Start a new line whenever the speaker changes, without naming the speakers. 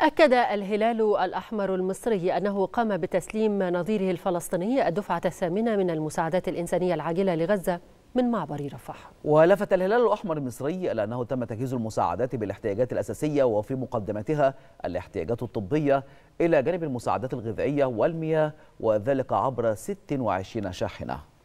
أكد الهلال الأحمر المصري أنه قام بتسليم نظيره الفلسطيني الدفعة الثامنة من المساعدات الإنسانية العاجلة لغزة من معبر رفح
ولفت الهلال الأحمر المصري إلى أنه تم تجهيز المساعدات بالاحتياجات الأساسية وفي مقدمتها الاحتياجات الطبية إلى جانب المساعدات الغذائية والمياه وذلك عبر 26 شاحنة